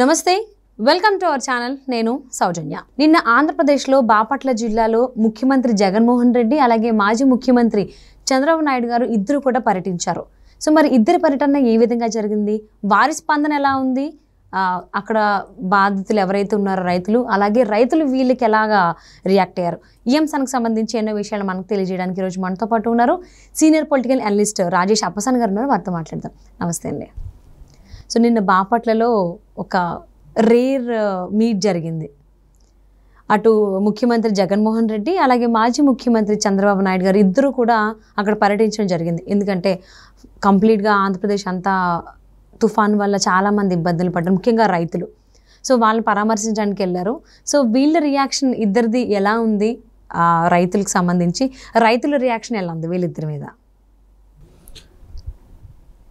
నమస్తే welcome to our channel నేను సౌజన్య నిన్న ఆంధ్రప్రదేశ్లో బాపట్ల జిల్లాలో ముఖ్యమంత్రి జగన్మోహన్ రెడ్డి అలాగే మాజీ ముఖ్యమంత్రి చంద్రబాబు నాయుడు గారు ఇద్దరు కూడా పర్యటించారు సో మరి ఇద్దరు పర్యటన ఏ విధంగా జరిగింది వారి స్పందన ఎలా ఉంది అక్కడ బాధితులు ఎవరైతే ఉన్నారో రైతులు అలాగే రైతులు వీళ్ళకి ఎలాగా రియాక్ట్ అయ్యారు ఈ సంబంధించి ఎన్నో విషయాలు మనకు తెలియజేయడానికి ఈరోజు మనతో పాటు ఉన్నారు senior political analyst Rajesh Appasan garu ఉన్నారు వారితో మాట్లాడదాం నమస్తే అండి సో నిన్న బాపట్లలో ఒక రేర్ మీట్ జరిగింది అటు ముఖ్యమంత్రి జగన్మోహన్ రెడ్డి అలాగే మాజీ ముఖ్యమంత్రి చంద్రబాబు నాయుడు గారు ఇద్దరు కూడా అక్కడ పర్యటించడం జరిగింది ఎందుకంటే కంప్లీట్గా ఆంధ్రప్రదేశ్ అంతా తుఫాన్ వల్ల చాలామంది ఇబ్బందులు పడ్డారు ముఖ్యంగా రైతులు సో వాళ్ళని పరామర్శించడానికి వెళ్ళారు సో వీళ్ళ రియాక్షన్ ఇద్దరిది ఎలా ఉంది రైతులకు సంబంధించి రైతుల రియాక్షన్ ఎలా ఉంది వీళ్ళిద్దరి మీద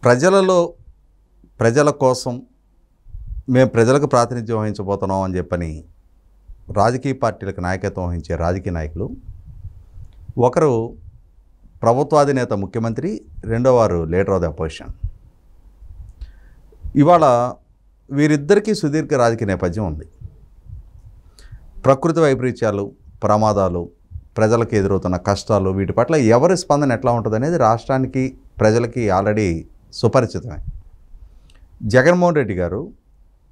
ప్రజలలో ప్రజల కోసం మేము ప్రజలకు ప్రాతినిధ్యం వహించబోతున్నాం అని చెప్పని రాజకీయ పార్టీలకు నాయకత్వం వహించే రాజకీయ నాయకులు ఒకరు ప్రభుత్వాధినేత ముఖ్యమంత్రి రెండో వారు లీడర్ ఆఫ్ ది అపోజిషన్ ఇవాళ వీరిద్దరికీ సుదీర్ఘ రాజకీయ నేపథ్యం ఉంది ప్రకృతి వైపరీత్యాలు ప్రమాదాలు ప్రజలకు ఎదురవుతున్న కష్టాలు వీటి పట్ల ఎవరి స్పందన ఎట్లా ఉంటుంది అనేది రాష్ట్రానికి ప్రజలకి ఆల్రెడీ సుపరిచితమే జగన్మోహన్ రెడ్డి గారు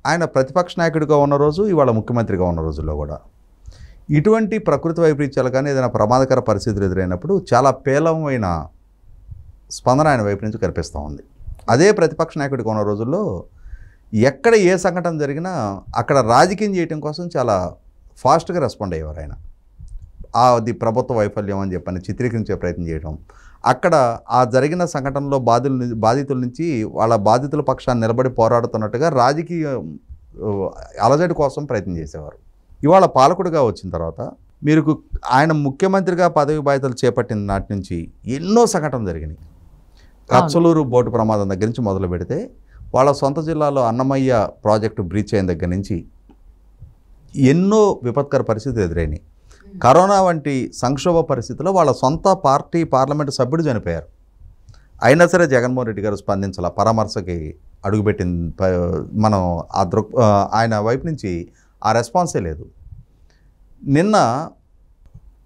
ఆయన ప్రతిపక్ష నాయకుడిగా ఉన్న రోజు ఇవాళ ముఖ్యమంత్రిగా ఉన్న రోజుల్లో కూడా ఇటువంటి ప్రకృతి వైపరీత్యాలు కానీ ఏదైనా ప్రమాదకర పరిస్థితులు ఎదురైనప్పుడు చాలా పేలవమైన స్పందన ఆయన వైపు నుంచి కనిపిస్తూ ఉంది అదే ప్రతిపక్ష నాయకుడిగా ఉన్న రోజుల్లో ఎక్కడ ఏ సంఘటన జరిగినా అక్కడ రాజకీయం చేయటం కోసం చాలా ఫాస్ట్గా రెస్పాండ్ అయ్యేవారు ఆయన అది ప్రభుత్వ వైఫల్యం అని చెప్పని చిత్రీకరించే ప్రయత్నం చేయడం అక్కడ ఆ జరిగిన సంఘటనలో బాధితుల బాధితుల నుంచి వాళ్ళ బాధితుల పక్షాన్ని నిలబడి పోరాడుతున్నట్టుగా రాజకీయ అలజడి కోసం ప్రయత్నం చేసేవారు ఇవాళ పాలకుడిగా వచ్చిన తర్వాత మీరు ఆయన ముఖ్యమంత్రిగా పదవి బాధ్యతలు చేపట్టిన నాటి నుంచి ఎన్నో సంఘటనలు జరిగినాయి కచ్చలూరు బోటు ప్రమాదం దగ్గర నుంచి మొదలు పెడితే వాళ్ళ సొంత జిల్లాలో అన్నమయ్య ప్రాజెక్టు బ్రీచ్ అయిన దగ్గర నుంచి ఎన్నో విపత్కర పరిస్థితులు ఎదురైనాయి కరోనా వంటి సంక్షోభ పరిస్థితుల్లో వాళ్ళ సొంత పార్టీ పార్లమెంటు సభ్యుడు చనిపోయారు అయినా సరే జగన్మోహన్ రెడ్డి గారు స్పందించాల పరామర్శకి అడుగుపెట్టింది మనం ఆ దృక్ ఆయన వైపు నుంచి ఆ రెస్పాన్సే లేదు నిన్న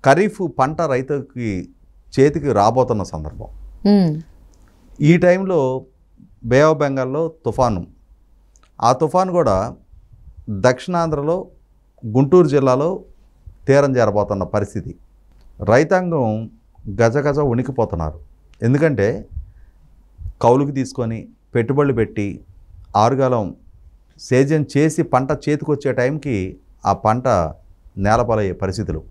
ఖరీఫ్ పంట రైతుకి చేతికి రాబోతున్న సందర్భం ఈ టైంలో బే ఆఫ్ బెంగాల్లో తుఫాను ఆ తుఫాను కూడా దక్షిణాంధ్రలో గుంటూరు జిల్లాలో తీరం చేరబోతున్న పరిస్థితి రైతాంగం గజగజ ఉనికిపోతున్నారు ఎందుకంటే కౌలుకి తీసుకొని పెట్టుబడులు పెట్టి ఆరుగాలం సేద్యం చేసి పంట చేతికొచ్చే టైంకి ఆ పంట నేలపాలయ్యే పరిస్థితులు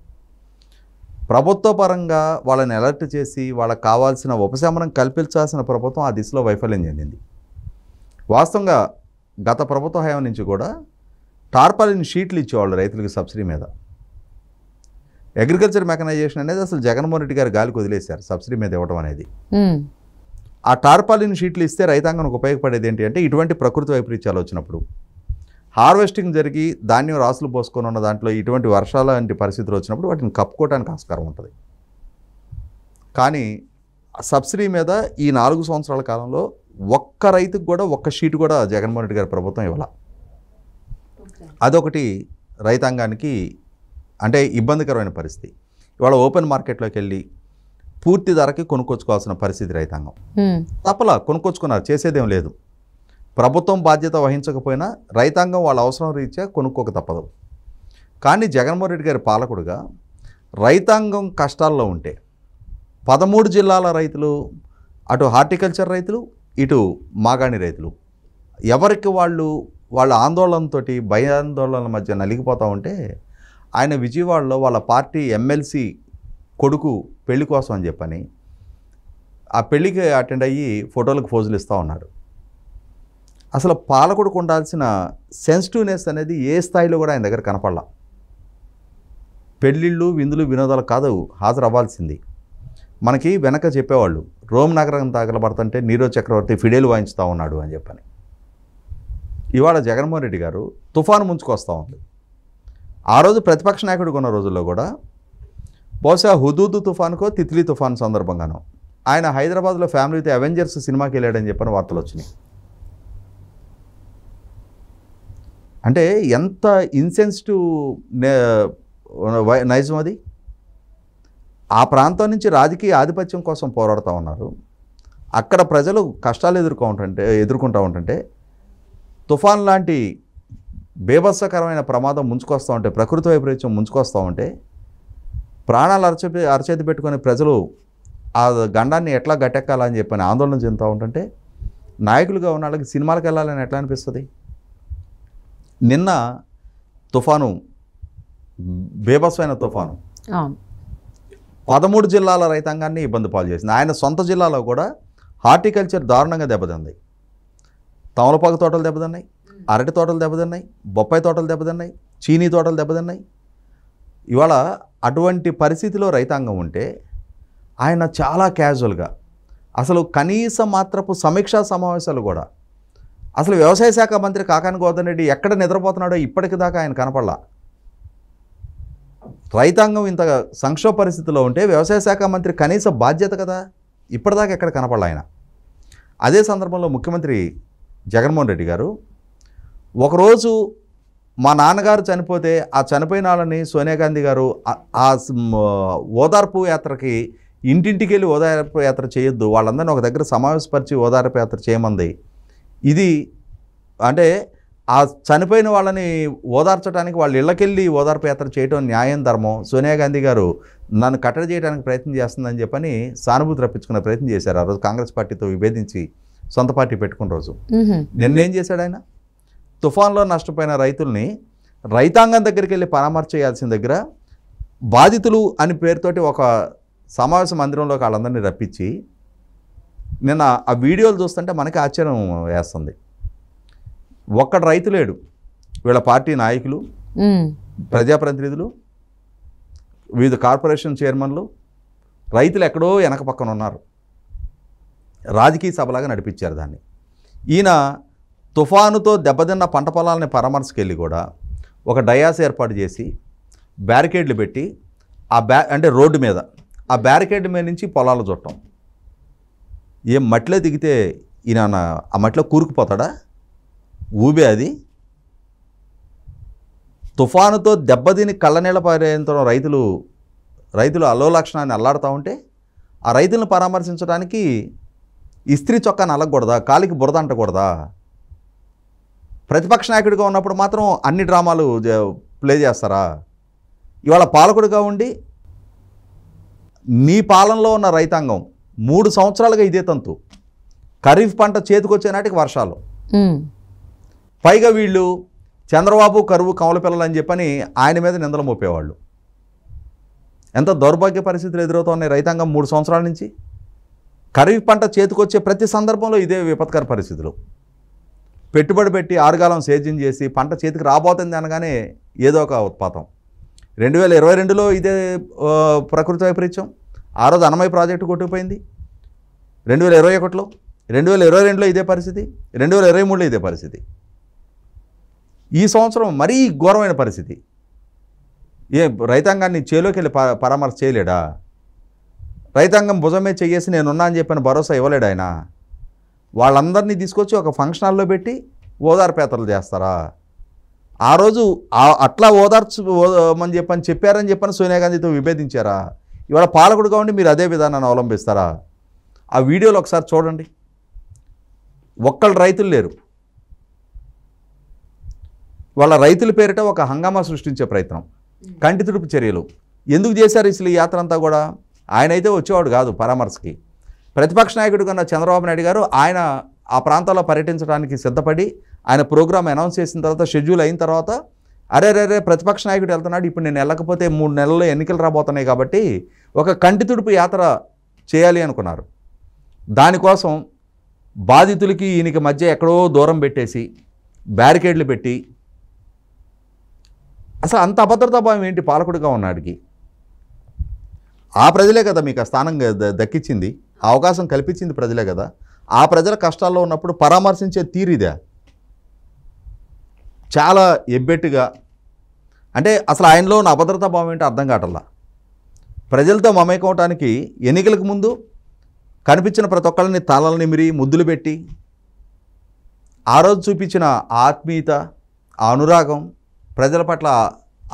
ప్రభుత్వ పరంగా వాళ్ళని అలర్ట్ చేసి వాళ్ళకు కావాల్సిన ఉపశమనం కల్పించాల్సిన ప్రభుత్వం ఆ దిశలో వైఫల్యం చెందింది వాస్తవంగా గత ప్రభుత్వ హయాం నుంచి కూడా టార్పాలిన్ షీట్లు ఇచ్చేవాళ్ళు రైతులకు సబ్సిడీ మీద అగ్రికల్చర్ మెకనైజేషన్ అనేది అసలు జగన్మోహన్ రెడ్డి గారు గాలికి వదిలేశారు సబ్సిడీ మీద ఇవ్వడం అనేది ఆ టార్పాలిన్ షీట్లు ఇస్తే రైతాంగానికి ఉపయోగపడేది ఏంటి అంటే ఇటువంటి ప్రకృతి వైపరీత్యాలు వచ్చినప్పుడు హార్వెస్టింగ్ జరిగి ధాన్యం రాసులు పోసుకొని ఉన్న దాంట్లో ఇటువంటి వర్షాల వంటి పరిస్థితులు వచ్చినప్పుడు వాటిని కప్పుకోవడానికి ఆస్కారం ఉంటుంది కానీ సబ్సిడీ మీద ఈ నాలుగు సంవత్సరాల కాలంలో ఒక్క రైతుకు కూడా ఒక్క షీట్ కూడా జగన్మోహన్ రెడ్డి గారి ప్రభుత్వం ఇవ్వాల అదొకటి రైతాంగానికి అంటే ఇబ్బందికరమైన పరిస్థితి ఇవాళ ఓపెన్ మార్కెట్లోకి వెళ్ళి పూర్తి ధరకి కొనుక్కొచ్చుకోవాల్సిన పరిస్థితి రైతాంగం తప్పలా కొనుక్కొచ్చుకున్నారు చేసేదేం లేదు ప్రభుత్వం బాధ్యత వహించకపోయినా రైతాంగం వాళ్ళ అవసరం రీత్యా కొనుక్కోక తప్పదు కానీ జగన్మోహన్ రెడ్డి గారి పాలకుడుగా రైతాంగం కష్టాల్లో ఉంటే పదమూడు జిల్లాల రైతులు అటు హార్టికల్చర్ రైతులు ఇటు మాగాణి రైతులు ఎవరికి వాళ్ళు వాళ్ళ ఆందోళనతోటి భయాందోళనల మధ్య నలిగిపోతూ ఉంటే ఆయన విజయవాడలో వాళ్ళ పార్టీ ఎమ్మెల్సీ కొడుకు పెళ్లి కోసం అని చెప్పని ఆ పెళ్ళికి అటెండ్ అయ్యి ఫోటోలకు ఫోజులు ఇస్తూ ఉన్నాడు అసలు పాలకొడుకు ఉండాల్సిన సెన్సిటివ్నెస్ అనేది ఏ స్థాయిలో కూడా ఆయన దగ్గర కనపడలా పెళ్ళిళ్ళు విందులు వినోదాలు కాదు హాజరవ్వాల్సింది మనకి వెనక చెప్పేవాళ్ళు రోమ్ నగరం తగలబడుతుంటే నీరో చక్రవర్తి ఫిడేలు వాయించుతూ ఉన్నాడు అని చెప్పని ఇవాళ జగన్మోహన్ రెడ్డి గారు తుఫాను ముంచుకొస్తూ ఉంది ఆ రోజు ప్రతిపక్ష నాయకుడు కొన్న రోజుల్లో కూడా బహుశా హుదూదు తుఫాన్కో తిత్లీ తుఫాన్ సందర్భంగానో ఆయన హైదరాబాద్లో ఫ్యామిలీతో అవెంజర్స్ సినిమాకి వెళ్ళాడని చెప్పిన వార్తలు వచ్చినాయి అంటే ఎంత ఇన్సెన్సిటివ్ నైజం అది ఆ ప్రాంతం నుంచి రాజకీయ ఆధిపత్యం కోసం పోరాడుతూ ఉన్నారు అక్కడ ప్రజలు కష్టాలు ఎదుర్కొంటుంటే ఎదుర్కొంటూ ఉంటుంటే తుఫాన్ లాంటి బేభత్సకరమైన ప్రమాదం ముంచుకొస్తూ ఉంటే ప్రకృతి వైపరీత్యం ముంచుకొస్తూ ఉంటే ప్రాణాలు అరచేతి అరచేతి పెట్టుకుని ప్రజలు ఆ గండాన్ని ఎట్లా గట్టెక్కాలని చెప్పని ఆందోళన చెందుతూ ఉంటుంటే నాయకులుగా ఉన్న వాళ్ళకి సినిమాలకు వెళ్ళాలని ఎట్లా అనిపిస్తుంది నిన్న తుఫాను బేభత్సమైన తుఫాను పదమూడు జిల్లాల రైతాంగాన్ని ఇబ్బంది పాలు చేసింది ఆయన సొంత జిల్లాలో కూడా హార్టికల్చర్ దారుణంగా దెబ్బతింది తమలపాకు తోటలు దెబ్బతిన్నాయి అరటి తోటలు దెబ్బతిన్నాయి బొప్పాయి తోటలు దెబ్బతిన్నాయి చీనీ తోటలు దెబ్బతిన్నాయి ఇవాళ అటువంటి పరిస్థితిలో రైతాంగం ఉంటే ఆయన చాలా క్యాజువల్గా అసలు కనీస మాత్రపు సమీక్షా సమావేశాలు కూడా అసలు వ్యవసాయ శాఖ మంత్రి కాకాని గోదాన్ రెడ్డి ఎక్కడ నిద్రపోతున్నాడో ఇప్పటికి దాకా ఆయన కనపడలా రైతాంగం ఇంత సంక్షోభ పరిస్థితిలో ఉంటే వ్యవసాయ శాఖ మంత్రి కనీస బాధ్యత కదా ఇప్పటిదాకా ఎక్కడ కనపడలా ఆయన అదే సందర్భంలో ముఖ్యమంత్రి జగన్మోహన్ రెడ్డి గారు ఒకరోజు మా నాన్నగారు చనిపోతే ఆ చనిపోయిన వాళ్ళని సోనియా గాంధీ గారు ఆ ఓదార్పు యాత్రకి ఇంటింటికి వెళ్ళి ఓదార్పు యాత్ర చేయొద్దు వాళ్ళందరినీ ఒక దగ్గర సమావేశపరిచి ఓదార్పు యాత్ర చేయమంది ఇది అంటే ఆ చనిపోయిన వాళ్ళని ఓదార్చడానికి వాళ్ళ ఇళ్ళకెళ్ళి ఓదార్పు యాత్ర చేయడం న్యాయం ధర్మం సోనియా గాంధీ గారు నన్ను కట్టడి చేయడానికి ప్రయత్నం చేస్తుందని చెప్పని సానుభూతి రప్పించుకునే ప్రయత్నం చేశారు ఆ రోజు కాంగ్రెస్ పార్టీతో విభేదించి సొంత పార్టీ పెట్టుకున్న రోజు నిన్నేం చేశాడు ఆయన తుఫాన్లో నష్టపోయిన రైతుల్ని రైతాంగం దగ్గరికి వెళ్ళి పరామర్శ చేయాల్సిన దగ్గర బాధితులు అని పేరుతోటి ఒక సమావేశ మందిరంలోకి వాళ్ళందరినీ రప్పించి నిన్న ఆ వీడియోలు చూస్తుంటే మనకి ఆశ్చర్యం వేస్తుంది ఒక్కడ రైతు లేడు వీళ్ళ పార్టీ నాయకులు ప్రజాప్రతినిధులు వివిధ కార్పొరేషన్ చైర్మన్లు రైతులు ఎక్కడో వెనక పక్కన ఉన్నారు రాజకీయ సభలాగా నడిపించారు దాన్ని ఈయన తుఫానుతో దెబ్బతిన్న పంట పొలాలని పరామర్శకెళ్ళి కూడా ఒక డయాస్ ఏర్పాటు చేసి బ్యారికేడ్లు పెట్టి ఆ బ్యా అంటే రోడ్డు మీద ఆ బ్యారికేడ్ మీద నుంచి పొలాలు చుట్టం ఏం మట్టిలో దిగితే ఈయన ఆ మట్టిలో కూరుకుపోతాడా ఊబే అది తుఫానుతో దెబ్బతిని కళ్ళనీళ్ళ పారేంతరం రైతులు రైతులు అలోలక్షణాన్ని అల్లాడుతూ ఉంటే ఆ రైతులను పరామర్శించడానికి ఇస్త్రీ చొక్కాను అలగకూడదా కాలికి బురద అంటకూడదా ప్రతిపక్ష నాయకుడిగా ఉన్నప్పుడు మాత్రం అన్ని డ్రామాలు ప్లే చేస్తారా ఇవాళ పాలకుడిగా ఉండి మీ పాలనలో ఉన్న రైతాంగం మూడు సంవత్సరాలుగా ఇదే తంతు ఖరీఫ్ పంట చేతికొచ్చే నాటికి వర్షాలు పైగా వీళ్ళు చంద్రబాబు కరువు కమల పిల్లలు అని చెప్పని ఆయన మీద నిందలు మోపేవాళ్ళు ఎంత దౌర్భాగ్య పరిస్థితులు ఎదురవుతున్నాయి రైతాంగం మూడు సంవత్సరాల నుంచి ఖరీఫ్ పంట చేతికొచ్చే ప్రతి సందర్భంలో ఇదే విపత్కర పరిస్థితులు పెట్టుబడి పెట్టి ఆరుగాలం సేద్యం చేసి పంట చేతికి రాబోతుంది అనగానే ఏదో ఒక ఉత్పాతం రెండు వేల ఇరవై రెండులో ఇదే ప్రకృతి వైపరీత్యం ఆ రోజు అన్నమయ్య ప్రాజెక్టు కొట్టుకుపోయింది రెండు వేల ఇరవై ఒకటిలో రెండు వేల ఇరవై రెండులో ఇదే పరిస్థితి రెండు వేల ఇరవై మూడులో ఇదే పరిస్థితి ఈ సంవత్సరం మరీ ఘోరమైన పరిస్థితి ఏ రైతాంగాన్ని చేలోకి వెళ్ళి పరామర్శ చేయలేడా రైతాంగం భుజమే చేసి నేనున్నా అని చెప్పిన భరోసా ఇవ్వలేడు ఆయన వాళ్ళందరినీ తీసుకొచ్చి ఒక ఫంక్షన్ హాల్లో పెట్టి ఓదార్పేతలు చేస్తారా ఆ రోజు అట్లా ఓదార్చు ఓమని చెప్పని చెప్పారని చెప్పని సోనియా గాంధీతో విభేదించారా ఇవాళ పాలకుడుగా ఉండి మీరు అదే విధానాన్ని అవలంబిస్తారా ఆ వీడియోలు ఒకసారి చూడండి ఒక్కళ్ళు రైతులు లేరు వాళ్ళ రైతుల పేరిట ఒక హంగామా సృష్టించే ప్రయత్నం కంటి తుడుపు చర్యలు ఎందుకు చేశారు అసలు ఈ యాత్ర అంతా కూడా ఆయన అయితే వచ్చేవాడు కాదు పరామర్శకి ప్రతిపక్ష నాయకుడు కన్నా చంద్రబాబు నాయుడు గారు ఆయన ఆ ప్రాంతాల్లో పర్యటించడానికి సిద్ధపడి ఆయన ప్రోగ్రామ్ అనౌన్స్ చేసిన తర్వాత షెడ్యూల్ అయిన తర్వాత అరే రే ప్రతిపక్ష నాయకుడు వెళ్తున్నాడు ఇప్పుడు నేను వెళ్ళకపోతే మూడు నెలల్లో ఎన్నికలు రాబోతున్నాయి కాబట్టి ఒక కంటి తుడుపు యాత్ర చేయాలి అనుకున్నారు దానికోసం బాధితులకి ఈయనకి మధ్య ఎక్కడో దూరం పెట్టేసి బ్యారికేడ్లు పెట్టి అసలు అంత అభద్రతా భావం ఏంటి పాలకుడిగా ఉన్నాడికి ఆ ప్రజలే కదా మీకు ఆ స్థానం దక్కించింది అవకాశం కల్పించింది ప్రజలే కదా ఆ ప్రజల కష్టాల్లో ఉన్నప్పుడు పరామర్శించే తీరిదే చాలా ఎబ్బెట్టుగా అంటే అసలు ఆయనలో ఉన్న అభద్రతా భావం ఏంటో అర్థం కావట్లా ప్రజలతో మమేకవటానికి ఎన్నికలకు ముందు కనిపించిన ప్రతి ఒక్కళ్ళని తలలు నిమిరి ముద్దులు పెట్టి ఆ రోజు చూపించిన ఆత్మీయత అనురాగం ప్రజల పట్ల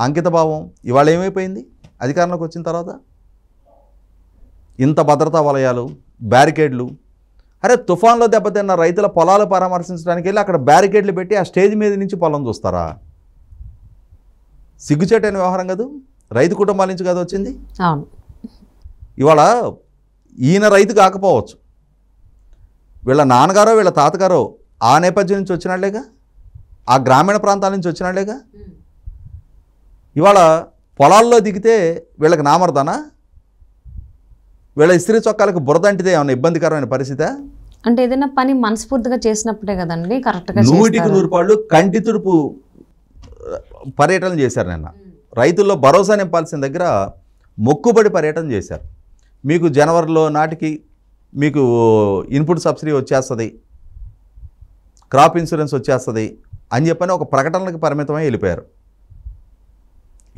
అంకితభావం ఇవాళ ఏమైపోయింది అధికారంలోకి వచ్చిన తర్వాత ఇంత భద్రతా వలయాలు బ్యారికేడ్లు అరే తుఫాన్లో దెబ్బతిన్న రైతుల పొలాలు పరామర్శించడానికి వెళ్ళి అక్కడ బ్యారికేడ్లు పెట్టి ఆ స్టేజ్ మీద నుంచి పొలం చూస్తారా సిగ్గుచేటైన వ్యవహారం కాదు రైతు కుటుంబాల నుంచి కదా వచ్చింది ఇవాళ ఈయన రైతు కాకపోవచ్చు వీళ్ళ నాన్నగారో వీళ్ళ తాతగారో ఆ నేపథ్యం నుంచి వచ్చినాళ్లేగా ఆ గ్రామీణ ప్రాంతాల నుంచి వచ్చినాళ్లేగా ఇవాళ పొలాల్లో దిగితే వీళ్ళకి నామర్దానా వీళ్ళ ఇస్త్రీ చొక్కాలకు బురద అంటే ఏమైనా ఇబ్బందికరమైన పరిస్థితి అంటే ఏదైనా పని మనస్ఫూర్తిగా చేసినప్పుడే కదండి కరెక్ట్గా నూటికి నూరు పాళ్ళు కంటి తుడుపు పర్యటన చేశారు నిన్న రైతుల్లో భరోసా నింపాల్సిన దగ్గర మొక్కుబడి పర్యటన చేశారు మీకు జనవరిలో నాటికి మీకు ఇన్పుట్ సబ్సిడీ వచ్చేస్తుంది క్రాప్ ఇన్సూరెన్స్ వచ్చేస్తుంది అని చెప్పని ఒక ప్రకటనలకు పరిమితమై వెళ్ళిపోయారు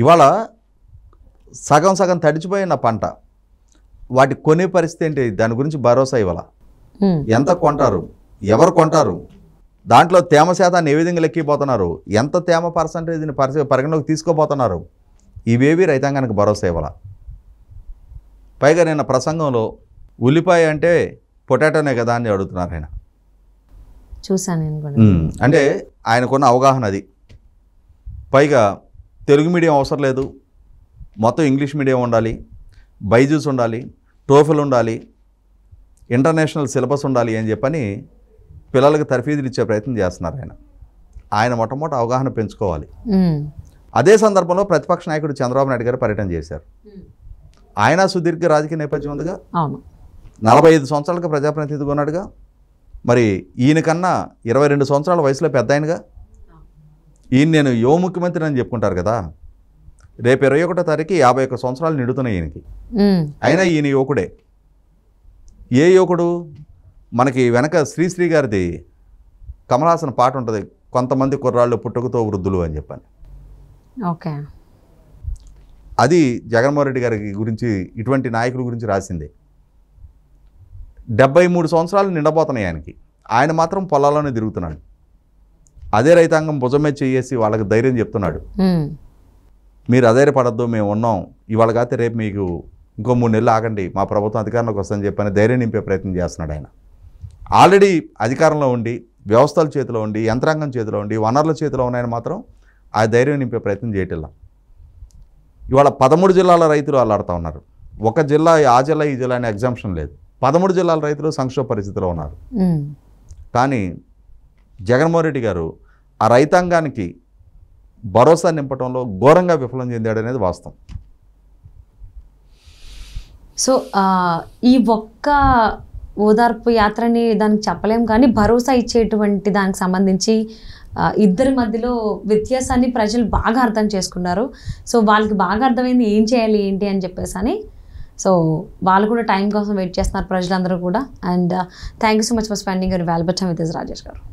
ఇవాళ సగం సగం తడిచిపోయిన పంట వాటి కొనే పరిస్థితి ఏంటి దాని గురించి భరోసా ఇవ్వాల ఎంత కొంటారు ఎవరు కొంటారు దాంట్లో తేమ శాతాన్ని ఏ విధంగా లెక్కిపోతున్నారు ఎంత తేమ పర్సంటేజ్ని పరిస్థితి పరిగణలోకి తీసుకోబోతున్నారు ఇవేవి రైతాంగానికి భరోసా ఇవ్వాల పైగా నిన్న ప్రసంగంలో ఉల్లిపాయ అంటే పొటాటోనే కదా అని అడుగుతున్నారు ఆయన చూసాను అంటే ఆయనకున్న అవగాహన అది పైగా తెలుగు మీడియం అవసరం లేదు మొత్తం ఇంగ్లీష్ మీడియం ఉండాలి బైజూస్ ఉండాలి టోఫెల్ ఉండాలి ఇంటర్నేషనల్ సిలబస్ ఉండాలి అని చెప్పని పిల్లలకు తర్ఫీదులు ఇచ్చే ప్రయత్నం చేస్తున్నారు ఆయన ఆయన మొట్టమొదటి అవగాహన పెంచుకోవాలి అదే సందర్భంలో ప్రతిపక్ష నాయకుడు చంద్రబాబు నాయుడు గారు పర్యటన చేశారు ఆయన సుదీర్ఘ రాజకీయ నేపథ్యం ఉందిగా నలభై ఐదు సంవత్సరాలకు ప్రజాప్రతినిధిగా ఉన్నాడుగా మరి ఈయనకన్నా ఇరవై రెండు సంవత్సరాల వయసులో పెద్ద ఆయనగా ఈయన నేను యువ ముఖ్యమంత్రి అని చెప్పుకుంటారు కదా రేపు ఇరవై ఒకటో తారీఖు యాభై ఒక్క సంవత్సరాలు నిండుతున్నాయి ఈయనకి అయినా ఈయన యువకుడే ఏ యువకుడు మనకి వెనక శ్రీశ్రీ గారిది కమలాసన పాట ఉంటుంది కొంతమంది కుర్రాళ్ళు పుట్టుకతో వృద్ధులు అని చెప్పాను ఓకే అది జగన్మోహన్ రెడ్డి గారి గురించి ఇటువంటి నాయకుల గురించి రాసింది డెబ్బై మూడు సంవత్సరాలు నిండబోతున్నాయి ఆయనకి ఆయన మాత్రం పొలాల్లోనే తిరుగుతున్నాడు అదే రైతాంగం భుజమే చేసి వాళ్ళకి ధైర్యం చెప్తున్నాడు మీరు అధైర్యపడద్దు మేము ఉన్నాం ఇవాళ కాకపోతే రేపు మీకు ఇంకో మూడు నెలలు ఆగండి మా ప్రభుత్వం అధికారంలోకి వస్తుందని చెప్పని ధైర్యం నింపే ప్రయత్నం చేస్తున్నాడు ఆయన ఆల్రెడీ అధికారంలో ఉండి వ్యవస్థల చేతిలో ఉండి యంత్రాంగం చేతిలో ఉండి వనరుల చేతిలో ఉన్నాయని మాత్రం ఆ ధైర్యం నింపే ప్రయత్నం చేయటం ఇవాళ పదమూడు జిల్లాల రైతులు అల్లాడుతూ ఉన్నారు ఒక జిల్లా ఆ జిల్లా ఈ జిల్లా అనే ఎగ్జామ్షన్ లేదు పదమూడు జిల్లాల రైతులు సంక్షోభ పరిస్థితిలో ఉన్నారు కానీ జగన్మోహన్ రెడ్డి గారు ఆ రైతాంగానికి భరోసా నింపడంలో ఘోరంగా విఫలం అనేది వాస్తవం సో ఈ ఒక్క ఓదార్పు యాత్రని దానికి చెప్పలేం కానీ భరోసా ఇచ్చేటువంటి దానికి సంబంధించి ఇద్దరి మధ్యలో వ్యత్యాసాన్ని ప్రజలు బాగా అర్థం చేసుకున్నారు సో వాళ్ళకి బాగా అర్థమైంది ఏం చేయాలి ఏంటి అని చెప్పేసి అని సో వాళ్ళు కూడా టైం కోసం వెయిట్ చేస్తున్నారు ప్రజలందరూ కూడా and thank you so much for spending your valuable with us Rajesh గారు